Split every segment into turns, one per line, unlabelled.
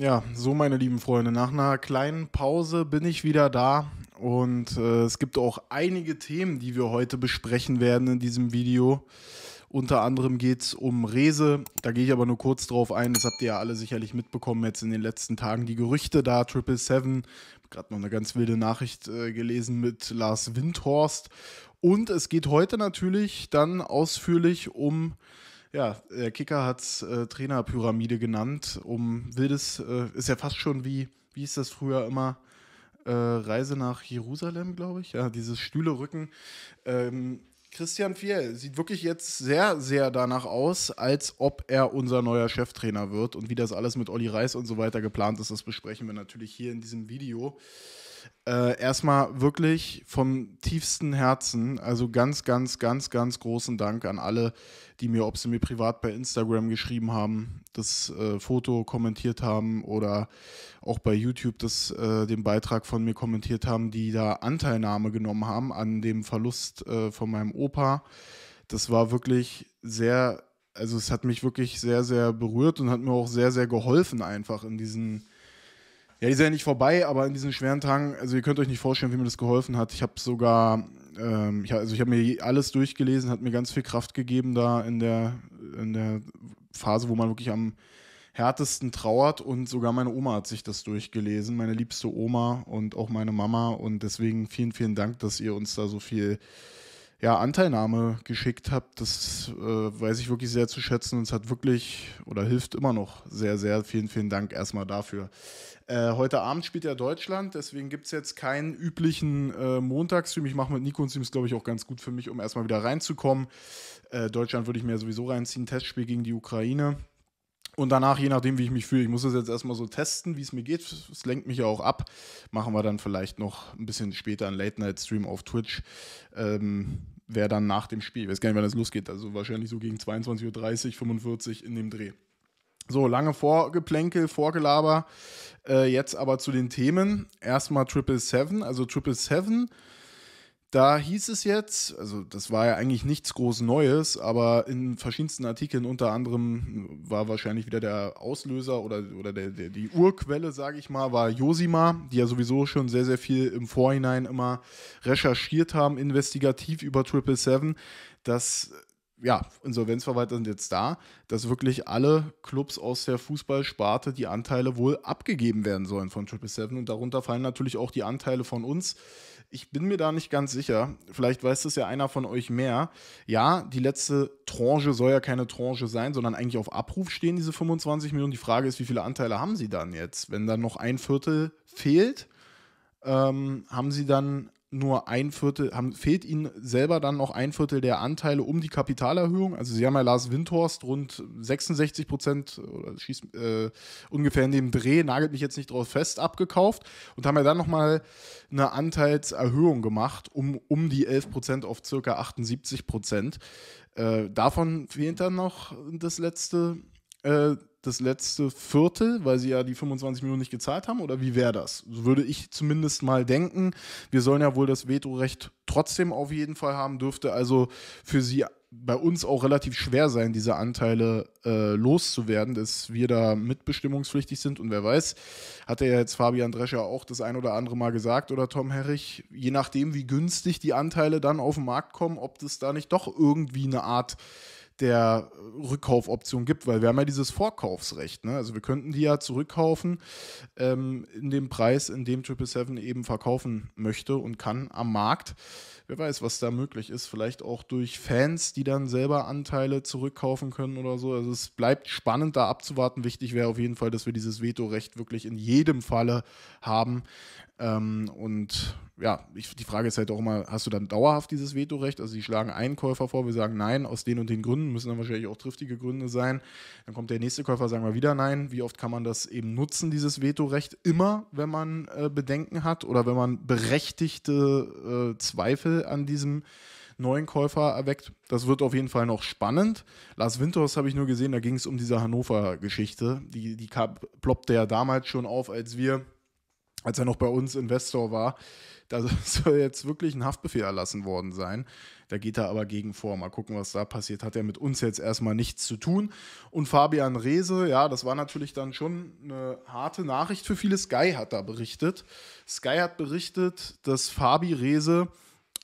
Ja, so meine lieben Freunde, nach einer kleinen Pause bin ich wieder da und äh, es gibt auch einige Themen, die wir heute besprechen werden in diesem Video. Unter anderem geht es um Rese, da gehe ich aber nur kurz drauf ein, das habt ihr ja alle sicherlich mitbekommen jetzt in den letzten Tagen, die Gerüchte da, Triple Seven, gerade noch eine ganz wilde Nachricht äh, gelesen mit Lars Windhorst und es geht heute natürlich dann ausführlich um äh, ja, der äh, Kicker hat es äh, Trainerpyramide genannt, um wildes, äh, ist ja fast schon wie, wie ist das früher immer, äh, Reise nach Jerusalem, glaube ich. Ja, dieses Stühlerücken. Ähm, Christian Fiel sieht wirklich jetzt sehr, sehr danach aus, als ob er unser neuer Cheftrainer wird. Und wie das alles mit Olli Reis und so weiter geplant ist, das besprechen wir natürlich hier in diesem Video äh, erstmal wirklich vom tiefsten Herzen, also ganz, ganz, ganz, ganz großen Dank an alle, die mir, ob sie mir privat bei Instagram geschrieben haben, das äh, Foto kommentiert haben oder auch bei YouTube das, äh, den Beitrag von mir kommentiert haben, die da Anteilnahme genommen haben an dem Verlust äh, von meinem Opa. Das war wirklich sehr, also es hat mich wirklich sehr, sehr berührt und hat mir auch sehr, sehr geholfen einfach in diesen ja, die sind ja nicht vorbei, aber in diesen schweren Tagen, also ihr könnt euch nicht vorstellen, wie mir das geholfen hat. Ich habe sogar, ähm, ich, also ich habe mir alles durchgelesen, hat mir ganz viel Kraft gegeben da in der, in der Phase, wo man wirklich am härtesten trauert und sogar meine Oma hat sich das durchgelesen, meine liebste Oma und auch meine Mama und deswegen vielen, vielen Dank, dass ihr uns da so viel ja, Anteilnahme geschickt habt. Das äh, weiß ich wirklich sehr zu schätzen und es hat wirklich oder hilft immer noch sehr, sehr. Vielen, vielen Dank erstmal dafür. Äh, heute Abend spielt ja Deutschland, deswegen gibt es jetzt keinen üblichen äh, Montagsstream. Ich mache mit Nico und Streams, glaube ich, auch ganz gut für mich, um erstmal wieder reinzukommen. Äh, Deutschland würde ich mir sowieso reinziehen. Testspiel gegen die Ukraine. Und danach, je nachdem, wie ich mich fühle, ich muss das jetzt erstmal so testen, wie es mir geht. Es lenkt mich ja auch ab. Machen wir dann vielleicht noch ein bisschen später einen Late-Night-Stream auf Twitch. Ähm, Wäre dann nach dem Spiel, ich weiß gar nicht, wann das losgeht, also wahrscheinlich so gegen 22.30 Uhr, 45 in dem Dreh. So, lange Vorgeplänkel, Vorgelaber. Äh, jetzt aber zu den Themen. Erstmal Triple Seven. Also Triple Seven da hieß es jetzt, also das war ja eigentlich nichts groß Neues, aber in verschiedensten Artikeln unter anderem äh, war wahrscheinlich wieder der Auslöser oder, oder der, der die Urquelle, sage ich mal, war Josima, die ja sowieso schon sehr, sehr viel im Vorhinein immer recherchiert haben, investigativ über 777, dass äh, ja, Insolvenzverwalter sind jetzt da, dass wirklich alle Clubs aus der Fußballsparte die Anteile wohl abgegeben werden sollen von 777 und darunter fallen natürlich auch die Anteile von uns ich bin mir da nicht ganz sicher. Vielleicht weiß das ja einer von euch mehr. Ja, die letzte Tranche soll ja keine Tranche sein, sondern eigentlich auf Abruf stehen diese 25 Millionen. Die Frage ist, wie viele Anteile haben sie dann jetzt? Wenn dann noch ein Viertel fehlt, ähm, haben sie dann nur ein Viertel, haben, fehlt ihnen selber dann noch ein Viertel der Anteile um die Kapitalerhöhung. Also sie haben ja Lars Windhorst rund 66 Prozent oder schießt äh, ungefähr in dem Dreh, nagelt mich jetzt nicht drauf fest, abgekauft und haben ja dann nochmal eine Anteilserhöhung gemacht, um, um die 11 Prozent auf circa 78 Prozent. Äh, davon fehlt dann noch das letzte äh, das letzte Viertel, weil sie ja die 25 Millionen nicht gezahlt haben? Oder wie wäre das? würde ich zumindest mal denken. Wir sollen ja wohl das Vetorecht trotzdem auf jeden Fall haben, dürfte also für sie bei uns auch relativ schwer sein, diese Anteile äh, loszuwerden, dass wir da mitbestimmungspflichtig sind. Und wer weiß, hat ja jetzt Fabian Drescher auch das ein oder andere Mal gesagt oder Tom Herrich, je nachdem, wie günstig die Anteile dann auf den Markt kommen, ob das da nicht doch irgendwie eine Art der Rückkaufoption gibt, weil wir haben ja dieses Vorkaufsrecht. Ne? Also wir könnten die ja zurückkaufen ähm, in dem Preis, in dem 777 eben verkaufen möchte und kann am Markt wer weiß, was da möglich ist. Vielleicht auch durch Fans, die dann selber Anteile zurückkaufen können oder so. Also es bleibt spannend, da abzuwarten. Wichtig wäre auf jeden Fall, dass wir dieses Vetorecht wirklich in jedem Falle haben. Ähm, und ja, ich, die Frage ist halt auch immer, hast du dann dauerhaft dieses Vetorecht? Also die schlagen einen Käufer vor, wir sagen nein, aus den und den Gründen, müssen dann wahrscheinlich auch triftige Gründe sein. Dann kommt der nächste Käufer, sagen wir wieder nein. Wie oft kann man das eben nutzen, dieses Vetorecht? Immer, wenn man äh, Bedenken hat oder wenn man berechtigte äh, Zweifel an diesem neuen Käufer erweckt. Das wird auf jeden Fall noch spannend. Lars Winters habe ich nur gesehen, da ging es um diese Hannover-Geschichte. Die, die ploppte ja damals schon auf, als wir, als er noch bei uns Investor war. Da soll jetzt wirklich ein Haftbefehl erlassen worden sein. Da geht er aber gegen vor. Mal gucken, was da passiert. Hat er mit uns jetzt erstmal nichts zu tun. Und Fabian Reese, ja, das war natürlich dann schon eine harte Nachricht für viele. Sky hat da berichtet. Sky hat berichtet, dass Fabi Reese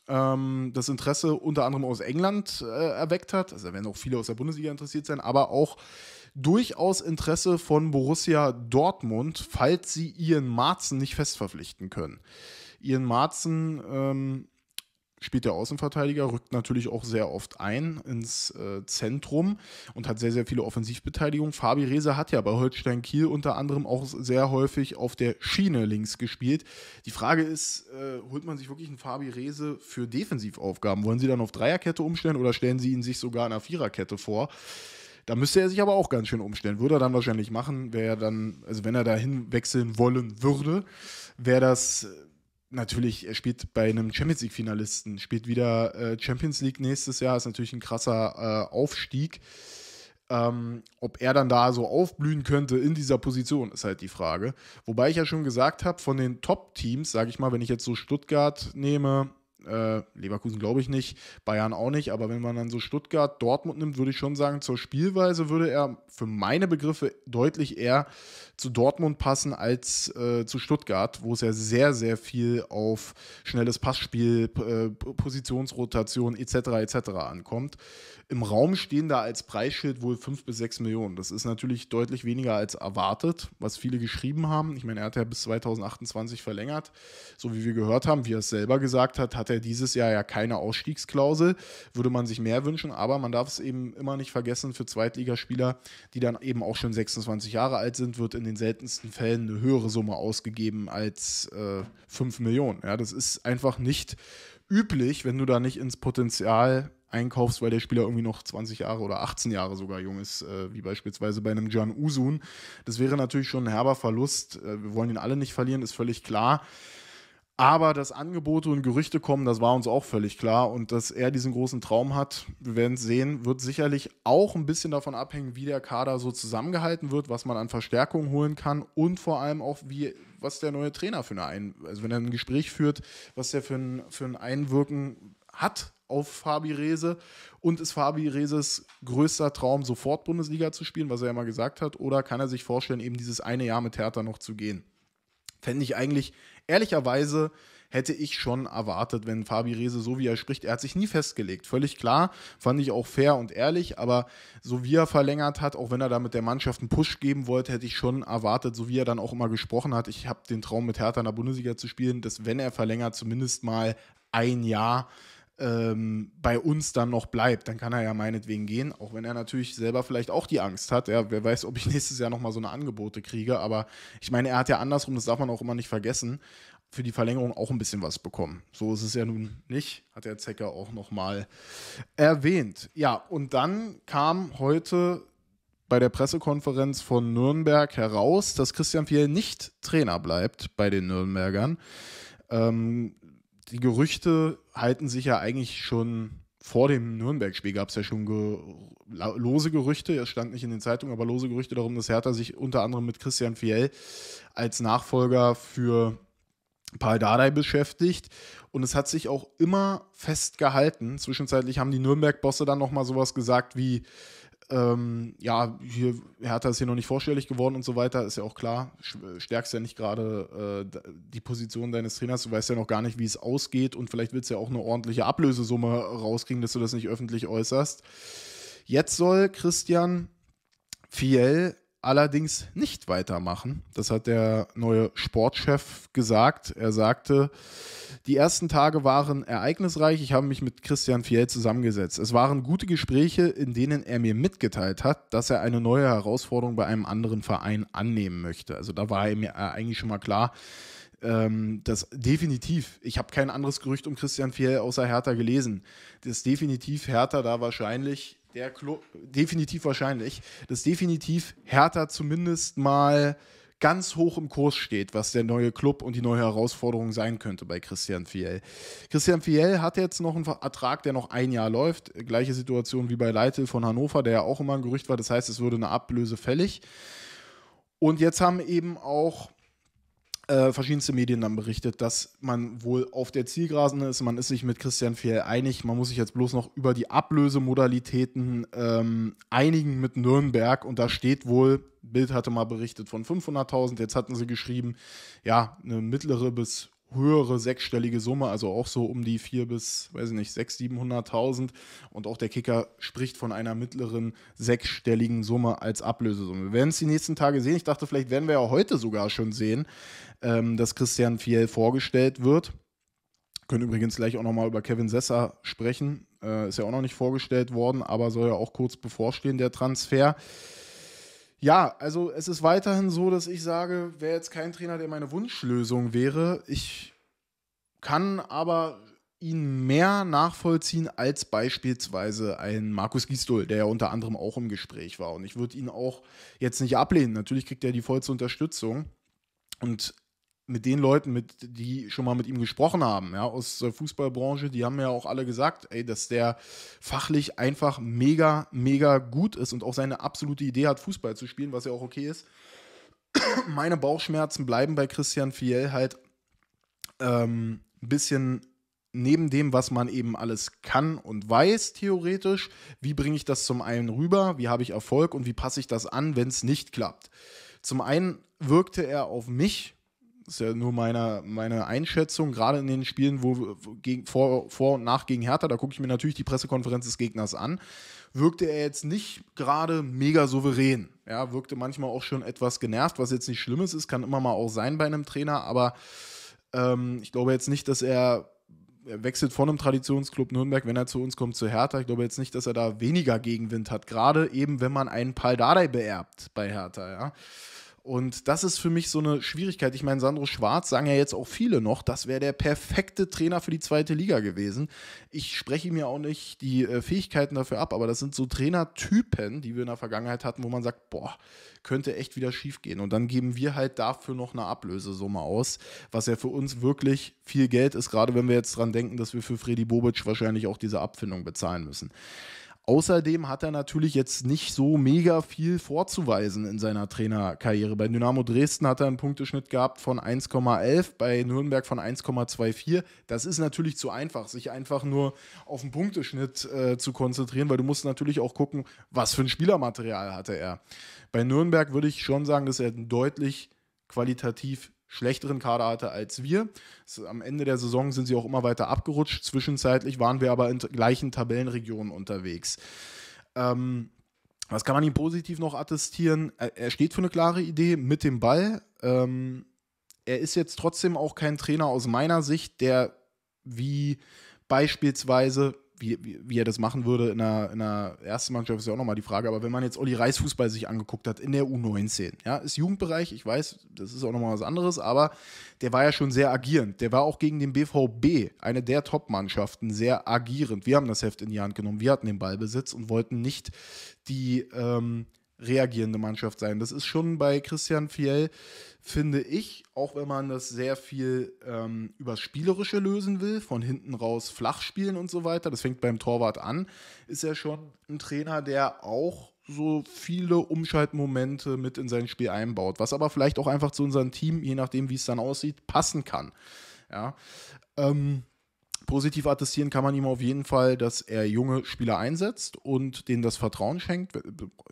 ähm, das Interesse unter anderem aus England äh, erweckt hat. Also da werden auch viele aus der Bundesliga interessiert sein, aber auch durchaus Interesse von Borussia Dortmund, falls sie ihren Marzen nicht fest verpflichten können. Ihren Marzen ähm, spielt der Außenverteidiger, rückt natürlich auch sehr oft ein ins äh, Zentrum und hat sehr, sehr viele Offensivbeteiligung. Fabi Reese hat ja bei Holstein Kiel unter anderem auch sehr häufig auf der Schiene links gespielt. Die Frage ist, äh, holt man sich wirklich einen Fabi Reese für Defensivaufgaben? Wollen Sie dann auf Dreierkette umstellen oder stellen Sie ihn sich sogar in einer Viererkette vor? Da müsste er sich aber auch ganz schön umstellen. Würde er dann wahrscheinlich machen, wäre dann, also wenn er dahin wechseln wollen würde, wäre das äh, natürlich, er spielt bei einem Champions League-Finalisten, spielt wieder äh, Champions League nächstes Jahr, ist natürlich ein krasser äh, Aufstieg. Ähm, ob er dann da so aufblühen könnte in dieser Position, ist halt die Frage. Wobei ich ja schon gesagt habe, von den Top-Teams, sage ich mal, wenn ich jetzt so Stuttgart nehme, äh, Leverkusen glaube ich nicht, Bayern auch nicht, aber wenn man dann so Stuttgart, Dortmund nimmt, würde ich schon sagen, zur Spielweise würde er für meine Begriffe deutlich eher zu Dortmund passen als äh, zu Stuttgart, wo es ja sehr, sehr viel auf schnelles Passspiel, äh, Positionsrotation etc. etc. ankommt. Im Raum stehen da als Preisschild wohl 5 bis 6 Millionen. Das ist natürlich deutlich weniger als erwartet, was viele geschrieben haben. Ich meine, er hat ja bis 2028 verlängert. So wie wir gehört haben, wie er es selber gesagt hat, hat er ja äh, dieses Jahr ja keine Ausstiegsklausel, würde man sich mehr wünschen, aber man darf es eben immer nicht vergessen, für Zweitligaspieler, die dann eben auch schon 26 Jahre alt sind, wird in den seltensten Fällen eine höhere Summe ausgegeben als äh, 5 Millionen. Ja, das ist einfach nicht üblich, wenn du da nicht ins Potenzial einkaufst, weil der Spieler irgendwie noch 20 Jahre oder 18 Jahre sogar jung ist, äh, wie beispielsweise bei einem Jan Usun. Das wäre natürlich schon ein herber Verlust. Äh, wir wollen ihn alle nicht verlieren, ist völlig klar. Aber dass Angebote und Gerüchte kommen, das war uns auch völlig klar. Und dass er diesen großen Traum hat, wir werden es sehen, wird sicherlich auch ein bisschen davon abhängen, wie der Kader so zusammengehalten wird, was man an Verstärkung holen kann und vor allem auch, wie, was der neue Trainer für eine ein, also wenn er ein Gespräch führt, was der für ein, für ein Einwirken hat auf Fabi Rehse und ist Fabi Rehses größter Traum, sofort Bundesliga zu spielen, was er ja mal gesagt hat, oder kann er sich vorstellen, eben dieses eine Jahr mit Hertha noch zu gehen? Fände ich eigentlich ehrlicherweise hätte ich schon erwartet, wenn Fabi Rese so wie er spricht, er hat sich nie festgelegt. Völlig klar, fand ich auch fair und ehrlich, aber so wie er verlängert hat, auch wenn er da mit der Mannschaft einen Push geben wollte, hätte ich schon erwartet, so wie er dann auch immer gesprochen hat, ich habe den Traum mit Hertha in der Bundesliga zu spielen, dass wenn er verlängert, zumindest mal ein Jahr ähm, bei uns dann noch bleibt, dann kann er ja meinetwegen gehen, auch wenn er natürlich selber vielleicht auch die Angst hat. Ja, wer weiß, ob ich nächstes Jahr nochmal so eine Angebote kriege, aber ich meine, er hat ja andersrum, das darf man auch immer nicht vergessen, für die Verlängerung auch ein bisschen was bekommen. So ist es ja nun nicht, hat der Zecker auch nochmal erwähnt. Ja, und dann kam heute bei der Pressekonferenz von Nürnberg heraus, dass Christian Fiel nicht Trainer bleibt bei den Nürnbergern. Ähm, die Gerüchte halten sich ja eigentlich schon vor dem Nürnberg-Spiel gab es ja schon ge lose Gerüchte, es stand nicht in den Zeitungen, aber lose Gerüchte darum, dass Hertha sich unter anderem mit Christian Fiel als Nachfolger für Paul Dardai beschäftigt. Und es hat sich auch immer festgehalten. Zwischenzeitlich haben die Nürnberg-Bosse dann nochmal sowas gesagt wie, ähm, ja, hier, Hertha ist hier noch nicht vorstellig geworden und so weiter, ist ja auch klar. Äh, stärkst ja nicht gerade äh, die Position deines Trainers, du weißt ja noch gar nicht, wie es ausgeht und vielleicht willst du ja auch eine ordentliche Ablösesumme rauskriegen, dass du das nicht öffentlich äußerst. Jetzt soll Christian Fiel allerdings nicht weitermachen. Das hat der neue Sportchef gesagt. Er sagte, die ersten Tage waren ereignisreich. Ich habe mich mit Christian Fiel zusammengesetzt. Es waren gute Gespräche, in denen er mir mitgeteilt hat, dass er eine neue Herausforderung bei einem anderen Verein annehmen möchte. Also da war mir eigentlich schon mal klar, ähm, dass definitiv, ich habe kein anderes Gerücht um Christian Fiel außer Hertha gelesen, dass definitiv Hertha da wahrscheinlich der Club, definitiv wahrscheinlich, dass definitiv Hertha zumindest mal ganz hoch im Kurs steht, was der neue Club und die neue Herausforderung sein könnte bei Christian Fiel. Christian Fiel hat jetzt noch einen Vertrag, der noch ein Jahr läuft. Gleiche Situation wie bei Leitl von Hannover, der ja auch immer ein Gerücht war. Das heißt, es würde eine Ablöse fällig. Und jetzt haben eben auch äh, verschiedenste Medien dann berichtet, dass man wohl auf der Zielgrasen ist. Man ist sich mit Christian Fehl einig. Man muss sich jetzt bloß noch über die Ablösemodalitäten ähm, einigen mit Nürnberg. Und da steht wohl, Bild hatte mal berichtet von 500.000. Jetzt hatten sie geschrieben, ja, eine mittlere bis höhere sechsstellige Summe, also auch so um die vier bis, weiß ich nicht, sechs, 700.000. Und auch der Kicker spricht von einer mittleren sechsstelligen Summe als Ablösesumme. Wir werden es die nächsten Tage sehen. Ich dachte, vielleicht werden wir ja heute sogar schon sehen, ähm, dass Christian Fiel vorgestellt wird. Können übrigens gleich auch nochmal über Kevin Sessa sprechen. Äh, ist ja auch noch nicht vorgestellt worden, aber soll ja auch kurz bevorstehen, der Transfer. Ja, also es ist weiterhin so, dass ich sage, wäre jetzt kein Trainer, der meine Wunschlösung wäre. Ich kann aber ihn mehr nachvollziehen als beispielsweise ein Markus Gisdol, der ja unter anderem auch im Gespräch war. Und ich würde ihn auch jetzt nicht ablehnen. Natürlich kriegt er die vollste Unterstützung. Und mit den Leuten, mit, die schon mal mit ihm gesprochen haben, ja, aus der Fußballbranche, die haben ja auch alle gesagt, ey, dass der fachlich einfach mega, mega gut ist und auch seine absolute Idee hat, Fußball zu spielen, was ja auch okay ist. Meine Bauchschmerzen bleiben bei Christian Fiel halt ähm, ein bisschen neben dem, was man eben alles kann und weiß, theoretisch, wie bringe ich das zum einen rüber, wie habe ich Erfolg und wie passe ich das an, wenn es nicht klappt. Zum einen wirkte er auf mich ist ja nur meine, meine Einschätzung, gerade in den Spielen, wo gegen, vor, vor und nach gegen Hertha, da gucke ich mir natürlich die Pressekonferenz des Gegners an, wirkte er jetzt nicht gerade mega souverän. Ja, wirkte manchmal auch schon etwas genervt, was jetzt nicht Schlimmes ist, kann immer mal auch sein bei einem Trainer, aber ähm, ich glaube jetzt nicht, dass er, er wechselt von einem Traditionsclub Nürnberg, wenn er zu uns kommt, zu Hertha. Ich glaube jetzt nicht, dass er da weniger Gegenwind hat, gerade eben, wenn man einen Paldadei beerbt bei Hertha, ja. Und das ist für mich so eine Schwierigkeit. Ich meine, Sandro Schwarz sagen ja jetzt auch viele noch, das wäre der perfekte Trainer für die zweite Liga gewesen. Ich spreche ihm ja auch nicht die äh, Fähigkeiten dafür ab, aber das sind so Trainertypen, die wir in der Vergangenheit hatten, wo man sagt, boah, könnte echt wieder schief gehen. Und dann geben wir halt dafür noch eine Ablösesumme aus, was ja für uns wirklich viel Geld ist, gerade wenn wir jetzt dran denken, dass wir für Freddy Bobic wahrscheinlich auch diese Abfindung bezahlen müssen. Außerdem hat er natürlich jetzt nicht so mega viel vorzuweisen in seiner Trainerkarriere. Bei Dynamo Dresden hat er einen Punkteschnitt gehabt von 1,11, bei Nürnberg von 1,24. Das ist natürlich zu einfach, sich einfach nur auf den Punkteschnitt äh, zu konzentrieren, weil du musst natürlich auch gucken, was für ein Spielermaterial hatte er. Bei Nürnberg würde ich schon sagen, dass er deutlich qualitativ schlechteren Kader hatte als wir. Am Ende der Saison sind sie auch immer weiter abgerutscht. Zwischenzeitlich waren wir aber in gleichen Tabellenregionen unterwegs. Ähm, was kann man ihm positiv noch attestieren? Er steht für eine klare Idee mit dem Ball. Ähm, er ist jetzt trotzdem auch kein Trainer aus meiner Sicht, der wie beispielsweise wie, wie, wie, er das machen würde in einer, in einer ersten Mannschaft, ist ja auch nochmal die Frage. Aber wenn man jetzt Olli Reis Fußball sich angeguckt hat in der U19, ja, ist Jugendbereich, ich weiß, das ist auch nochmal was anderes, aber der war ja schon sehr agierend. Der war auch gegen den BVB, eine der Top-Mannschaften, sehr agierend. Wir haben das Heft in die Hand genommen, wir hatten den Ballbesitz und wollten nicht die ähm, reagierende Mannschaft sein. Das ist schon bei Christian Fiel, finde ich, auch wenn man das sehr viel ähm, übers Spielerische lösen will, von hinten raus flach spielen und so weiter, das fängt beim Torwart an, ist er schon ein Trainer, der auch so viele Umschaltmomente mit in sein Spiel einbaut, was aber vielleicht auch einfach zu unserem Team, je nachdem, wie es dann aussieht, passen kann. Ja. Ähm, Positiv attestieren kann man ihm auf jeden Fall, dass er junge Spieler einsetzt und denen das Vertrauen schenkt.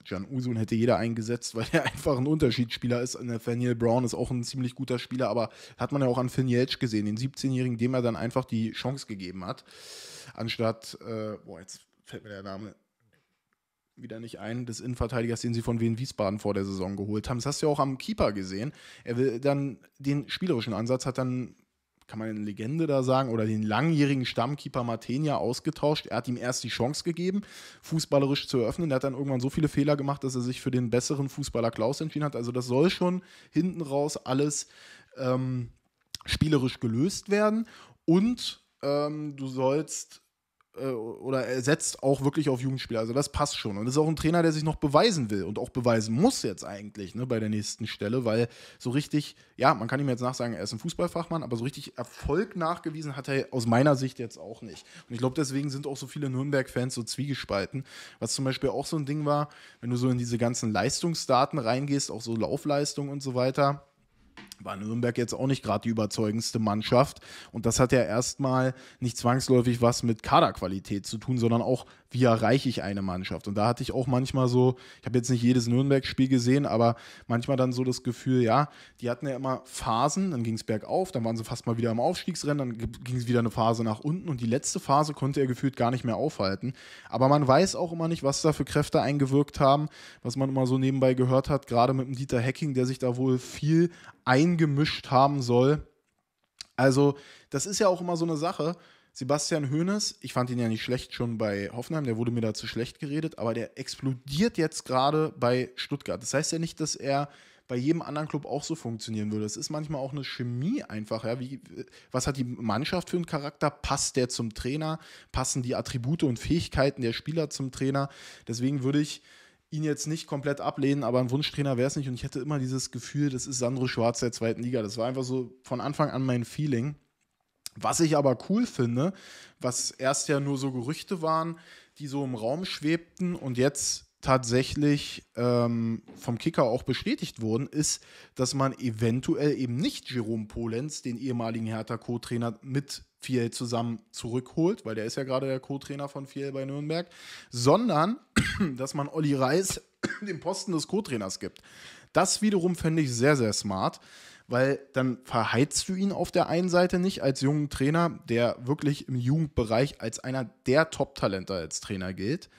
Jan äh, Usun hätte jeder eingesetzt, weil er einfach ein Unterschiedsspieler ist. Nathaniel Brown ist auch ein ziemlich guter Spieler, aber hat man ja auch an Finn Yelch gesehen, den 17-Jährigen, dem er dann einfach die Chance gegeben hat. Anstatt, äh, boah, jetzt fällt mir der Name wieder nicht ein, des Innenverteidigers, den sie von Wien Wiesbaden vor der Saison geholt haben. Das hast du ja auch am Keeper gesehen. Er will dann den spielerischen Ansatz, hat dann kann man eine Legende da sagen, oder den langjährigen Stammkeeper Matenia ausgetauscht. Er hat ihm erst die Chance gegeben, fußballerisch zu eröffnen. Er hat dann irgendwann so viele Fehler gemacht, dass er sich für den besseren Fußballer Klaus entschieden hat. Also das soll schon hinten raus alles ähm, spielerisch gelöst werden. Und ähm, du sollst äh, oder er setzt auch wirklich auf Jugendspieler. Also das passt schon. Und das ist auch ein Trainer, der sich noch beweisen will und auch beweisen muss jetzt eigentlich ne, bei der nächsten Stelle, weil so richtig, ja, man kann ihm jetzt nachsagen, er ist ein Fußballfachmann, aber so richtig Erfolg nachgewiesen hat er aus meiner Sicht jetzt auch nicht. Und ich glaube, deswegen sind auch so viele Nürnberg-Fans so zwiegespalten, was zum Beispiel auch so ein Ding war, wenn du so in diese ganzen Leistungsdaten reingehst, auch so Laufleistung und so weiter war Nürnberg jetzt auch nicht gerade die überzeugendste Mannschaft. Und das hat ja erstmal nicht zwangsläufig was mit Kaderqualität zu tun, sondern auch wie erreiche ich eine Mannschaft? Und da hatte ich auch manchmal so, ich habe jetzt nicht jedes Nürnberg-Spiel gesehen, aber manchmal dann so das Gefühl, ja, die hatten ja immer Phasen, dann ging es bergauf, dann waren sie fast mal wieder im Aufstiegsrennen, dann ging es wieder eine Phase nach unten und die letzte Phase konnte er gefühlt gar nicht mehr aufhalten. Aber man weiß auch immer nicht, was da für Kräfte eingewirkt haben, was man immer so nebenbei gehört hat, gerade mit dem Dieter Hecking, der sich da wohl viel eingemischt haben soll. Also, das ist ja auch immer so eine Sache Sebastian Hoeneß, ich fand ihn ja nicht schlecht schon bei Hoffenheim, der wurde mir dazu schlecht geredet, aber der explodiert jetzt gerade bei Stuttgart. Das heißt ja nicht, dass er bei jedem anderen Club auch so funktionieren würde. Es ist manchmal auch eine Chemie einfach. Ja? Wie, was hat die Mannschaft für einen Charakter? Passt der zum Trainer? Passen die Attribute und Fähigkeiten der Spieler zum Trainer? Deswegen würde ich ihn jetzt nicht komplett ablehnen, aber ein Wunschtrainer wäre es nicht. Und ich hätte immer dieses Gefühl, das ist Sandro Schwarz der zweiten Liga. Das war einfach so von Anfang an mein Feeling. Was ich aber cool finde, was erst ja nur so Gerüchte waren, die so im Raum schwebten und jetzt tatsächlich ähm, vom Kicker auch bestätigt wurden, ist, dass man eventuell eben nicht Jerome Polenz, den ehemaligen Hertha-Co-Trainer, mit Fiel zusammen zurückholt, weil der ist ja gerade der Co-Trainer von Fiel bei Nürnberg, sondern dass man Olli Reis den Posten des Co-Trainers gibt. Das wiederum fände ich sehr, sehr smart, weil dann verheizt du ihn auf der einen Seite nicht als jungen Trainer, der wirklich im Jugendbereich als einer der Top-Talente als Trainer gilt.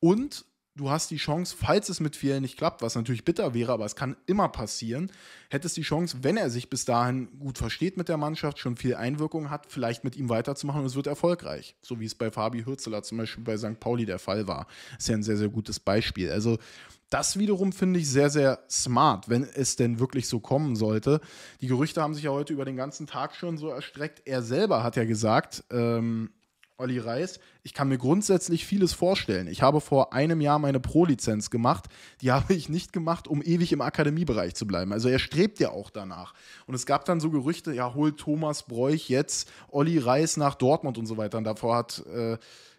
Und du hast die Chance, falls es mit Fiel nicht klappt, was natürlich bitter wäre, aber es kann immer passieren, hättest die Chance, wenn er sich bis dahin gut versteht mit der Mannschaft, schon viel Einwirkung hat, vielleicht mit ihm weiterzumachen und es wird erfolgreich. So wie es bei Fabi Hürzeler zum Beispiel bei St. Pauli der Fall war. Ist ja ein sehr, sehr gutes Beispiel. Also das wiederum finde ich sehr, sehr smart, wenn es denn wirklich so kommen sollte. Die Gerüchte haben sich ja heute über den ganzen Tag schon so erstreckt. Er selber hat ja gesagt, ähm, Olli Reis, ich kann mir grundsätzlich vieles vorstellen. Ich habe vor einem Jahr meine Pro-Lizenz gemacht. Die habe ich nicht gemacht, um ewig im Akademiebereich zu bleiben. Also er strebt ja auch danach. Und es gab dann so Gerüchte, ja, hol Thomas Bräuch jetzt, Olli Reis nach Dortmund und so weiter. Und davor hat äh,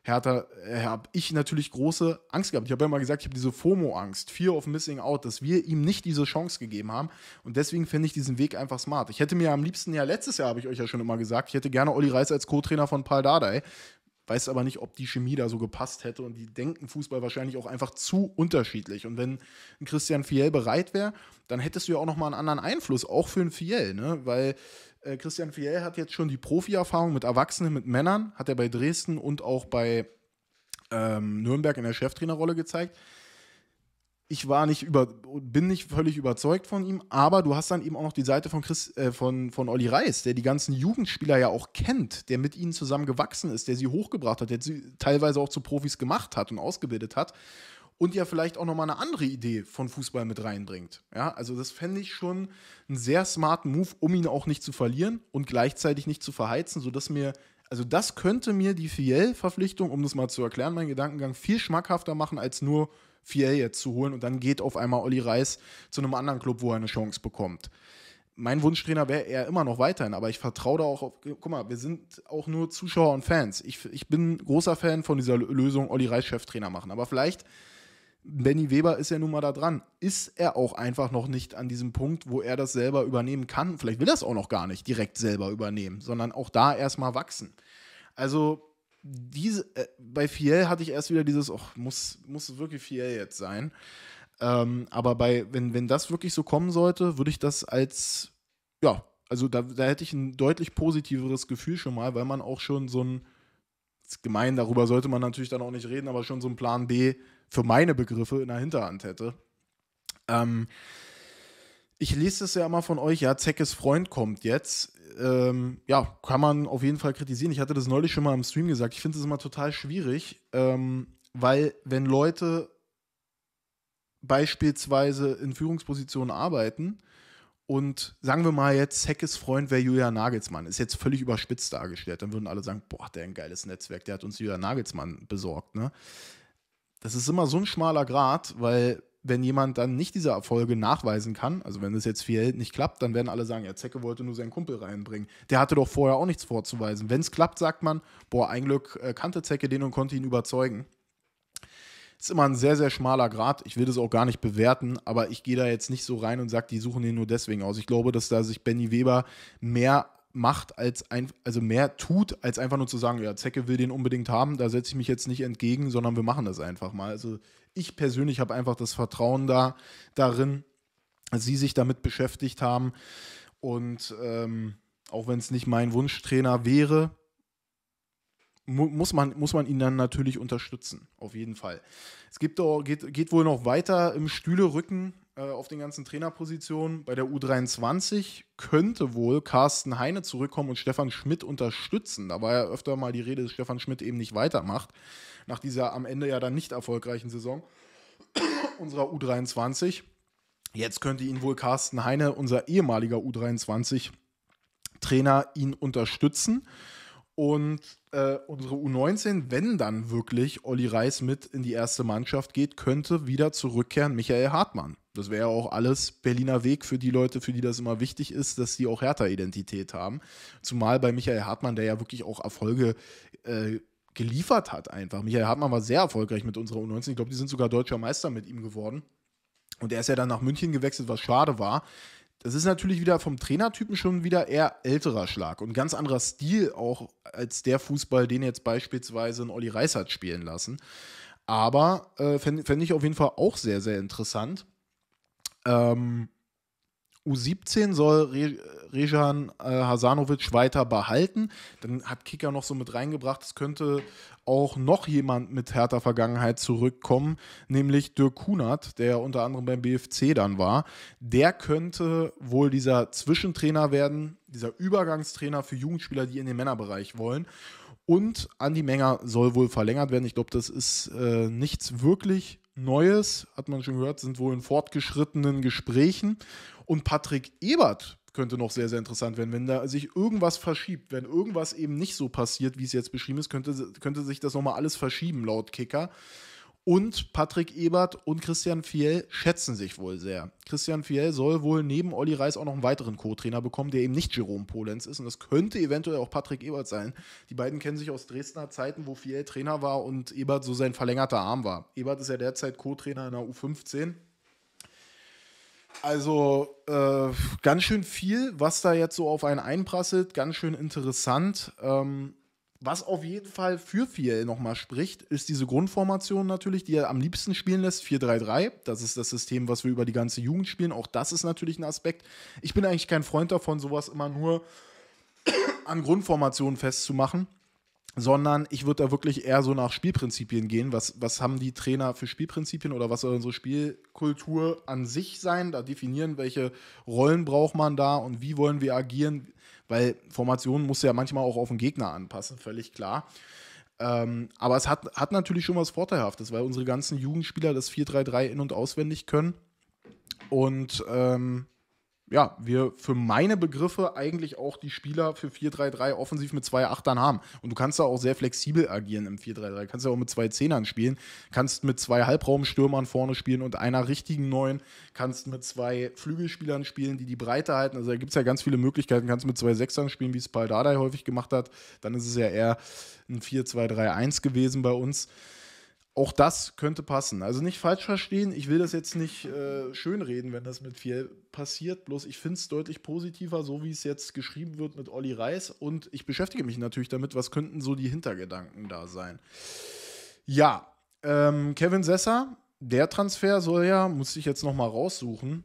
Hertha äh, habe ich natürlich große Angst gehabt. Ich habe ja mal gesagt, ich habe diese FOMO-Angst, Fear of Missing Out, dass wir ihm nicht diese Chance gegeben haben. Und deswegen finde ich diesen Weg einfach smart. Ich hätte mir am liebsten, ja, letztes Jahr habe ich euch ja schon immer gesagt, ich hätte gerne Olli Reis als Co-Trainer von Paul Dardai. Weiß aber nicht, ob die Chemie da so gepasst hätte. Und die denken Fußball wahrscheinlich auch einfach zu unterschiedlich. Und wenn ein Christian Fiel bereit wäre, dann hättest du ja auch nochmal einen anderen Einfluss, auch für einen Fiel, ne? Weil äh, Christian Fiel hat jetzt schon die Profi-Erfahrung mit Erwachsenen, mit Männern, hat er bei Dresden und auch bei ähm, Nürnberg in der Cheftrainerrolle gezeigt. Ich war nicht über, bin nicht völlig überzeugt von ihm, aber du hast dann eben auch noch die Seite von Chris, äh, von, von Olli Reis, der die ganzen Jugendspieler ja auch kennt, der mit ihnen zusammen gewachsen ist, der sie hochgebracht hat, der sie teilweise auch zu Profis gemacht hat und ausgebildet hat und ja vielleicht auch nochmal eine andere Idee von Fußball mit reinbringt. Ja, also das fände ich schon einen sehr smarten Move, um ihn auch nicht zu verlieren und gleichzeitig nicht zu verheizen, sodass mir, also das könnte mir die Fiel-Verpflichtung, um das mal zu erklären, meinen Gedankengang, viel schmackhafter machen, als nur Fiel jetzt zu holen und dann geht auf einmal Olli Reis zu einem anderen Club, wo er eine Chance bekommt mein Wunschtrainer wäre er immer noch weiterhin, aber ich vertraue da auch auf. Guck mal, wir sind auch nur Zuschauer und Fans. Ich, ich bin großer Fan von dieser Lösung, Olli Reis Cheftrainer machen. Aber vielleicht Benny Weber ist ja nun mal da dran. Ist er auch einfach noch nicht an diesem Punkt, wo er das selber übernehmen kann? Vielleicht will er es auch noch gar nicht direkt selber übernehmen, sondern auch da erstmal wachsen. Also diese, äh, bei Fiel hatte ich erst wieder dieses, oh, muss, muss wirklich Fiel jetzt sein. Ähm, aber bei, wenn, wenn das wirklich so kommen sollte, würde ich das als, ja, also da, da hätte ich ein deutlich positiveres Gefühl schon mal, weil man auch schon so ein, ist gemein, darüber sollte man natürlich dann auch nicht reden, aber schon so ein Plan B für meine Begriffe in der Hinterhand hätte. Ähm, ich lese es ja immer von euch, ja, Zeckes Freund kommt jetzt. Ähm, ja, kann man auf jeden Fall kritisieren. Ich hatte das neulich schon mal im Stream gesagt. Ich finde es immer total schwierig, ähm, weil wenn Leute beispielsweise in Führungspositionen arbeiten und sagen wir mal jetzt, Zeckes Freund wäre Julian Nagelsmann, ist jetzt völlig überspitzt dargestellt, dann würden alle sagen, boah, der ein geiles Netzwerk, der hat uns Julian Nagelsmann besorgt. Ne? das ist immer so ein schmaler Grad, weil wenn jemand dann nicht diese Erfolge nachweisen kann, also wenn es jetzt viel nicht klappt, dann werden alle sagen, ja, Zecke wollte nur seinen Kumpel reinbringen. Der hatte doch vorher auch nichts vorzuweisen. Wenn es klappt, sagt man, boah, ein Glück äh, kannte Zecke den und konnte ihn überzeugen. Ist immer ein sehr, sehr schmaler Grad. Ich will das auch gar nicht bewerten, aber ich gehe da jetzt nicht so rein und sage, die suchen den nur deswegen aus. Ich glaube, dass da sich Benny Weber mehr macht, als ein, also mehr tut, als einfach nur zu sagen, ja, Zecke will den unbedingt haben, da setze ich mich jetzt nicht entgegen, sondern wir machen das einfach mal. Also ich persönlich habe einfach das Vertrauen da darin, dass sie sich damit beschäftigt haben. Und ähm, auch wenn es nicht mein Wunschtrainer wäre, mu muss, man, muss man ihn dann natürlich unterstützen, auf jeden Fall. Es gibt, auch, geht, geht wohl noch weiter im Stühlerücken. Äh, auf den ganzen Trainerpositionen. Bei der U23 könnte wohl Carsten Heine zurückkommen und Stefan Schmidt unterstützen. Da war ja öfter mal die Rede, dass Stefan Schmidt eben nicht weitermacht, nach dieser am Ende ja dann nicht erfolgreichen Saison unserer U23. Jetzt könnte ihn wohl Carsten Heine, unser ehemaliger U23-Trainer, ihn unterstützen. Und äh, unsere U19, wenn dann wirklich Olli Reis mit in die erste Mannschaft geht, könnte wieder zurückkehren Michael Hartmann. Das wäre ja auch alles Berliner Weg für die Leute, für die das immer wichtig ist, dass sie auch härter Identität haben. Zumal bei Michael Hartmann, der ja wirklich auch Erfolge äh, geliefert hat, einfach. Michael Hartmann war sehr erfolgreich mit unserer U19. Ich glaube, die sind sogar deutscher Meister mit ihm geworden. Und er ist ja dann nach München gewechselt, was schade war. Das ist natürlich wieder vom Trainertypen schon wieder eher älterer Schlag und ganz anderer Stil auch als der Fußball, den jetzt beispielsweise ein Olli Reis hat spielen lassen. Aber äh, fände fänd ich auf jeden Fall auch sehr, sehr interessant. Ähm, U17 soll Re Rejan äh, Hasanovic weiter behalten. Dann hat Kicker noch so mit reingebracht, es könnte auch noch jemand mit härter Vergangenheit zurückkommen, nämlich Dirk Kunert, der unter anderem beim BFC dann war. Der könnte wohl dieser Zwischentrainer werden, dieser Übergangstrainer für Jugendspieler, die in den Männerbereich wollen. Und Andi Menger soll wohl verlängert werden. Ich glaube, das ist äh, nichts wirklich Neues, hat man schon gehört, sind wohl in fortgeschrittenen Gesprächen. Und Patrick Ebert könnte noch sehr, sehr interessant werden, wenn da sich irgendwas verschiebt, wenn irgendwas eben nicht so passiert, wie es jetzt beschrieben ist, könnte, könnte sich das nochmal alles verschieben, laut Kicker. Und Patrick Ebert und Christian Fiel schätzen sich wohl sehr. Christian Fiel soll wohl neben Olli Reis auch noch einen weiteren Co-Trainer bekommen, der eben nicht Jerome Polenz ist. Und das könnte eventuell auch Patrick Ebert sein. Die beiden kennen sich aus Dresdner Zeiten, wo Fiel Trainer war und Ebert so sein verlängerter Arm war. Ebert ist ja derzeit Co-Trainer in der U15. Also äh, ganz schön viel, was da jetzt so auf einen einprasselt. Ganz schön interessant. Ähm, was auf jeden Fall für Fiel nochmal spricht, ist diese Grundformation natürlich, die er am liebsten spielen lässt, 4-3-3. Das ist das System, was wir über die ganze Jugend spielen. Auch das ist natürlich ein Aspekt. Ich bin eigentlich kein Freund davon, sowas immer nur an Grundformationen festzumachen, sondern ich würde da wirklich eher so nach Spielprinzipien gehen. Was, was haben die Trainer für Spielprinzipien oder was soll unsere Spielkultur an sich sein? Da definieren, welche Rollen braucht man da und wie wollen wir agieren weil Formationen musst du ja manchmal auch auf den Gegner anpassen, völlig klar. Ähm, aber es hat, hat natürlich schon was Vorteilhaftes, weil unsere ganzen Jugendspieler das 4-3-3 in- und auswendig können. Und ähm, ja, wir für meine Begriffe eigentlich auch die Spieler für 4-3-3 offensiv mit zwei Achtern haben. Und du kannst da auch sehr flexibel agieren im 4-3-3. Kannst ja auch mit zwei Zehnern spielen, kannst mit zwei Halbraumstürmern vorne spielen und einer richtigen Neun, kannst mit zwei Flügelspielern spielen, die die Breite halten. Also da gibt es ja ganz viele Möglichkeiten. Kannst mit zwei Sechsern spielen, wie es Paul Dardai häufig gemacht hat. Dann ist es ja eher ein 4-2-3-1 gewesen bei uns auch das könnte passen. Also nicht falsch verstehen, ich will das jetzt nicht äh, schönreden, wenn das mit Fiel passiert. Bloß ich finde es deutlich positiver, so wie es jetzt geschrieben wird mit Olli Reis. Und ich beschäftige mich natürlich damit, was könnten so die Hintergedanken da sein. Ja, ähm, Kevin Sessa, der Transfer soll ja, muss ich jetzt nochmal raussuchen,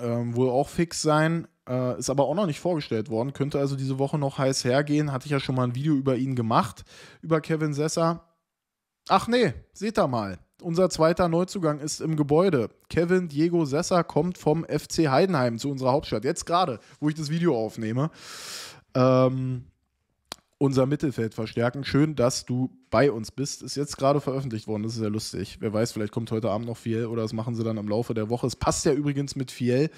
ähm, wohl auch fix sein. Äh, ist aber auch noch nicht vorgestellt worden, könnte also diese Woche noch heiß hergehen. Hatte ich ja schon mal ein Video über ihn gemacht, über Kevin Sessa Ach nee, seht da mal. Unser zweiter Neuzugang ist im Gebäude. Kevin Diego Sessa kommt vom FC Heidenheim zu unserer Hauptstadt. Jetzt gerade, wo ich das Video aufnehme. Ähm, unser Mittelfeld verstärken. Schön, dass du bei uns bist. Ist jetzt gerade veröffentlicht worden. Das ist ja lustig. Wer weiß, vielleicht kommt heute Abend noch Fiel oder das machen sie dann im Laufe der Woche. Es passt ja übrigens mit Fiel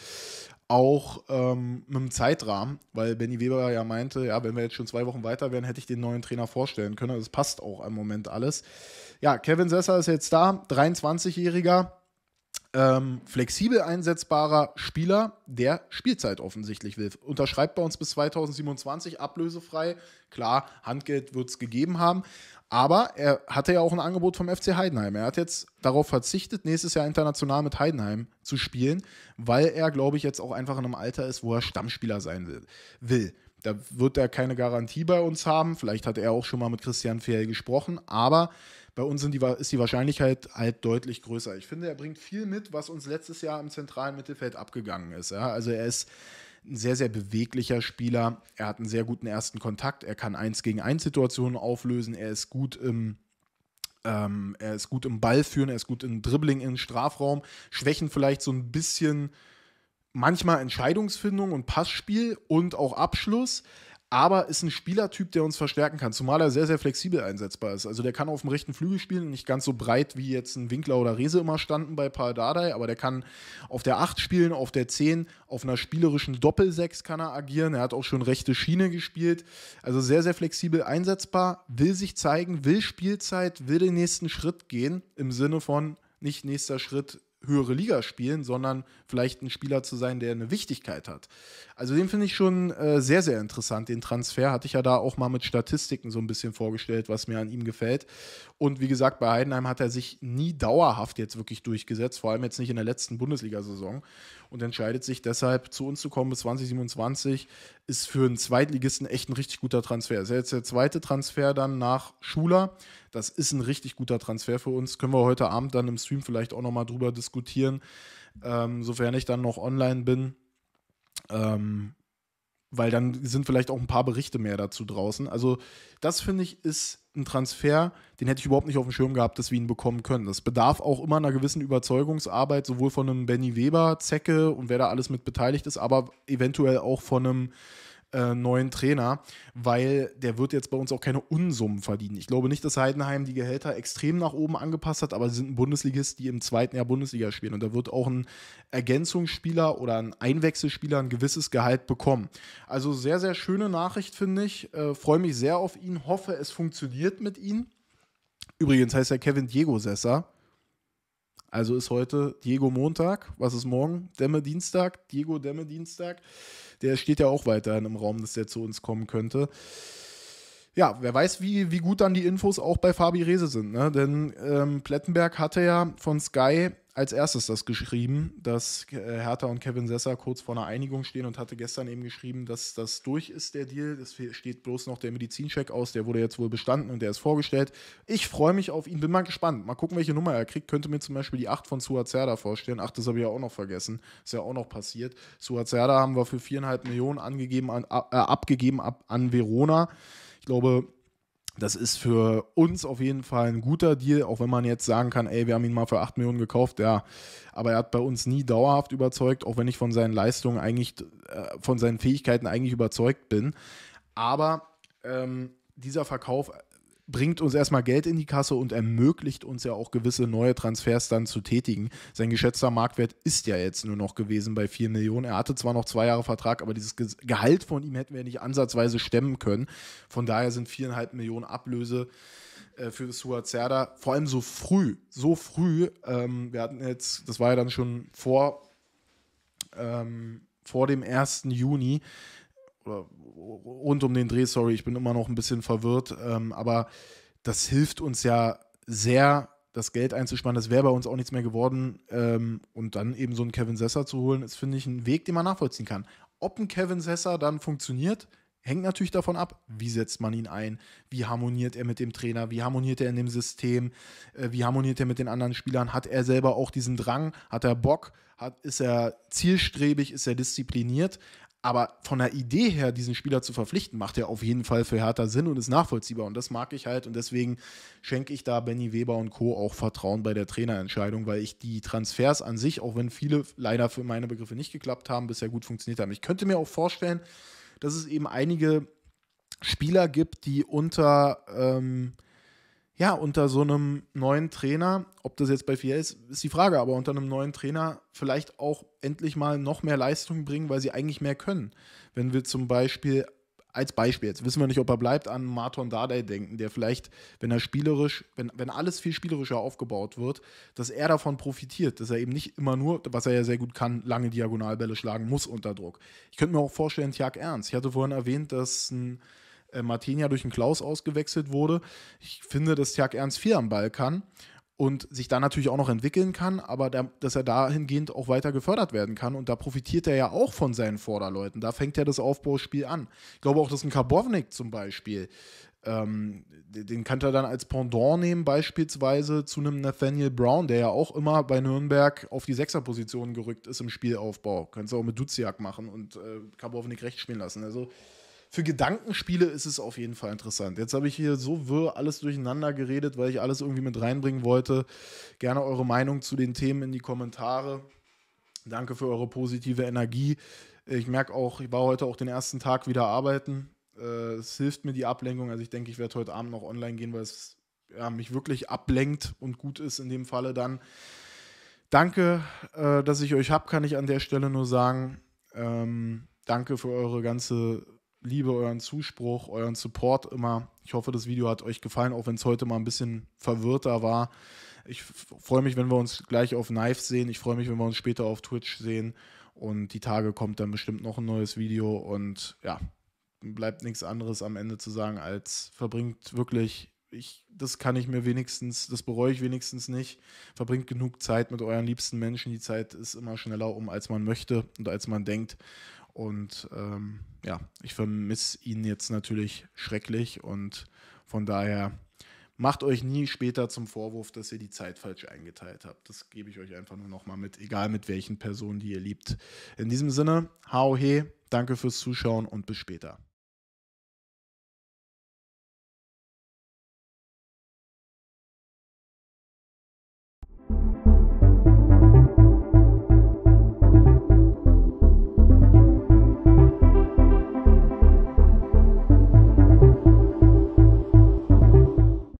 auch ähm, mit dem Zeitrahmen, weil Benny Weber ja meinte, ja, wenn wir jetzt schon zwei Wochen weiter wären, hätte ich den neuen Trainer vorstellen können. Das also passt auch im Moment alles. Ja, Kevin Sessa ist jetzt da, 23-Jähriger, ähm, flexibel einsetzbarer Spieler, der Spielzeit offensichtlich will. Unterschreibt bei uns bis 2027 ablösefrei. Klar, Handgeld wird es gegeben haben. Aber er hatte ja auch ein Angebot vom FC Heidenheim. Er hat jetzt darauf verzichtet, nächstes Jahr international mit Heidenheim zu spielen, weil er, glaube ich, jetzt auch einfach in einem Alter ist, wo er Stammspieler sein will. Da wird er keine Garantie bei uns haben. Vielleicht hat er auch schon mal mit Christian Fehl gesprochen. Aber bei uns die, ist die Wahrscheinlichkeit halt deutlich größer. Ich finde, er bringt viel mit, was uns letztes Jahr im zentralen Mittelfeld abgegangen ist. Ja? Also er ist ein sehr, sehr beweglicher Spieler. Er hat einen sehr guten ersten Kontakt. Er kann eins gegen eins Situationen auflösen. Er ist gut im ähm, er ist gut im Ball führen, er ist gut im Dribbling im Strafraum. Schwächen vielleicht so ein bisschen manchmal Entscheidungsfindung und Passspiel und auch Abschluss aber ist ein Spielertyp, der uns verstärken kann, zumal er sehr, sehr flexibel einsetzbar ist. Also der kann auf dem rechten Flügel spielen, nicht ganz so breit, wie jetzt ein Winkler oder Rese immer standen bei Paul Dardai, aber der kann auf der 8 spielen, auf der 10, auf einer spielerischen Doppel-6 kann er agieren. Er hat auch schon rechte Schiene gespielt. Also sehr, sehr flexibel einsetzbar, will sich zeigen, will Spielzeit, will den nächsten Schritt gehen, im Sinne von nicht nächster Schritt höhere Liga spielen, sondern vielleicht ein Spieler zu sein, der eine Wichtigkeit hat. Also den finde ich schon äh, sehr, sehr interessant, den Transfer. Hatte ich ja da auch mal mit Statistiken so ein bisschen vorgestellt, was mir an ihm gefällt. Und wie gesagt, bei Heidenheim hat er sich nie dauerhaft jetzt wirklich durchgesetzt, vor allem jetzt nicht in der letzten Bundesliga-Saison und entscheidet sich deshalb, zu uns zu kommen bis 2027, ist für einen Zweitligisten echt ein richtig guter Transfer. ist ja jetzt der zweite Transfer dann nach Schuler. Das ist ein richtig guter Transfer für uns. Können wir heute Abend dann im Stream vielleicht auch nochmal drüber diskutieren, ähm, sofern ich dann noch online bin. Ähm, weil dann sind vielleicht auch ein paar Berichte mehr dazu draußen. Also das finde ich ist ein Transfer, den hätte ich überhaupt nicht auf dem Schirm gehabt, dass wir ihn bekommen können. Das bedarf auch immer einer gewissen Überzeugungsarbeit, sowohl von einem Benny Weber, Zecke und wer da alles mit beteiligt ist, aber eventuell auch von einem äh, neuen Trainer, weil der wird jetzt bei uns auch keine Unsummen verdienen. Ich glaube nicht, dass Heidenheim die Gehälter extrem nach oben angepasst hat, aber sie sind ein Bundesligist, die im zweiten Jahr Bundesliga spielen. Und da wird auch ein Ergänzungsspieler oder ein Einwechselspieler ein gewisses Gehalt bekommen. Also sehr, sehr schöne Nachricht, finde ich. Äh, Freue mich sehr auf ihn, hoffe, es funktioniert mit ihm. Übrigens heißt er Kevin Diego Sessa. Also ist heute Diego Montag. Was ist morgen? Demme Dienstag. Diego Demme Dienstag. Der steht ja auch weiterhin im Raum, dass der zu uns kommen könnte. Ja, wer weiß, wie, wie gut dann die Infos auch bei Fabi Rese sind. Ne? Denn ähm, Plettenberg hatte ja von Sky als erstes das geschrieben, dass äh, Hertha und Kevin Sessa kurz vor einer Einigung stehen und hatte gestern eben geschrieben, dass das durch ist, der Deal. Es steht bloß noch der Medizincheck aus, der wurde jetzt wohl bestanden und der ist vorgestellt. Ich freue mich auf ihn, bin mal gespannt. Mal gucken, welche Nummer er kriegt. Könnte mir zum Beispiel die 8 von Suazerda vorstellen. Ach, das habe ich ja auch noch vergessen. Ist ja auch noch passiert. Suazerda haben wir für 4,5 Millionen angegeben, an, äh, abgegeben ab, an Verona. Ich glaube, das ist für uns auf jeden Fall ein guter Deal, auch wenn man jetzt sagen kann, ey, wir haben ihn mal für 8 Millionen gekauft, ja. Aber er hat bei uns nie dauerhaft überzeugt, auch wenn ich von seinen Leistungen eigentlich, äh, von seinen Fähigkeiten eigentlich überzeugt bin. Aber ähm, dieser Verkauf bringt uns erstmal Geld in die Kasse und ermöglicht uns ja auch gewisse neue Transfers dann zu tätigen. Sein geschätzter Marktwert ist ja jetzt nur noch gewesen bei 4 Millionen. Er hatte zwar noch zwei Jahre Vertrag, aber dieses Gehalt von ihm hätten wir nicht ansatzweise stemmen können. Von daher sind 4,5 Millionen Ablöse äh, für Suat Serda, vor allem so früh, so früh, ähm, wir hatten jetzt, das war ja dann schon vor, ähm, vor dem 1. Juni, oder rund um den Dreh, sorry, ich bin immer noch ein bisschen verwirrt, ähm, aber das hilft uns ja sehr, das Geld einzusparen. Das wäre bei uns auch nichts mehr geworden. Ähm, und dann eben so einen Kevin Sesser zu holen, ist, finde ich, ein Weg, den man nachvollziehen kann. Ob ein Kevin Sesser dann funktioniert, hängt natürlich davon ab, wie setzt man ihn ein, wie harmoniert er mit dem Trainer, wie harmoniert er in dem System, äh, wie harmoniert er mit den anderen Spielern, hat er selber auch diesen Drang, hat er Bock, hat, ist er zielstrebig, ist er diszipliniert. Aber von der Idee her, diesen Spieler zu verpflichten, macht er auf jeden Fall für Hertha Sinn und ist nachvollziehbar. Und das mag ich halt. Und deswegen schenke ich da Benny Weber und Co. auch Vertrauen bei der Trainerentscheidung, weil ich die Transfers an sich, auch wenn viele leider für meine Begriffe nicht geklappt haben, bisher gut funktioniert haben. Ich könnte mir auch vorstellen, dass es eben einige Spieler gibt, die unter. Ähm, ja, unter so einem neuen Trainer, ob das jetzt bei Fier ist, ist die Frage, aber unter einem neuen Trainer vielleicht auch endlich mal noch mehr Leistung bringen, weil sie eigentlich mehr können. Wenn wir zum Beispiel, als Beispiel, jetzt wissen wir nicht, ob er bleibt, an Marton Dardai denken, der vielleicht, wenn er spielerisch, wenn, wenn alles viel spielerischer aufgebaut wird, dass er davon profitiert, dass er eben nicht immer nur, was er ja sehr gut kann, lange Diagonalbälle schlagen muss unter Druck. Ich könnte mir auch vorstellen, Tjag Ernst, ich hatte vorhin erwähnt, dass ein äh, Martin durch den Klaus ausgewechselt wurde. Ich finde, dass Tjag Ernst viel am Ball kann und sich da natürlich auch noch entwickeln kann, aber da, dass er dahingehend auch weiter gefördert werden kann. Und da profitiert er ja auch von seinen Vorderleuten. Da fängt ja das Aufbauspiel an. Ich glaube auch, dass ein Karbovnik zum Beispiel, ähm, den kann er dann als Pendant nehmen, beispielsweise zu einem Nathaniel Brown, der ja auch immer bei Nürnberg auf die Sechserposition gerückt ist im Spielaufbau. Kannst du auch mit Duziak machen und äh, Karbovnik rechts spielen lassen. Also für Gedankenspiele ist es auf jeden Fall interessant. Jetzt habe ich hier so wirr alles durcheinander geredet, weil ich alles irgendwie mit reinbringen wollte. Gerne eure Meinung zu den Themen in die Kommentare. Danke für eure positive Energie. Ich merke auch, ich war heute auch den ersten Tag wieder arbeiten. Äh, es hilft mir die Ablenkung. Also ich denke, ich werde heute Abend noch online gehen, weil es ja, mich wirklich ablenkt und gut ist in dem Falle dann. Danke, äh, dass ich euch habe, kann ich an der Stelle nur sagen. Ähm, danke für eure ganze Liebe, euren Zuspruch, euren Support immer. Ich hoffe, das Video hat euch gefallen, auch wenn es heute mal ein bisschen verwirrter war. Ich freue mich, wenn wir uns gleich auf Knife sehen. Ich freue mich, wenn wir uns später auf Twitch sehen. Und die Tage kommt dann bestimmt noch ein neues Video. Und ja, bleibt nichts anderes am Ende zu sagen, als verbringt wirklich, ich, das kann ich mir wenigstens, das bereue ich wenigstens nicht. Verbringt genug Zeit mit euren liebsten Menschen. Die Zeit ist immer schneller um, als man möchte und als man denkt. Und ähm, ja, ich vermisse ihn jetzt natürlich schrecklich und von daher macht euch nie später zum Vorwurf, dass ihr die Zeit falsch eingeteilt habt. Das gebe ich euch einfach nur nochmal mit, egal mit welchen Personen, die ihr liebt. In diesem Sinne, hau he, danke fürs Zuschauen und bis später.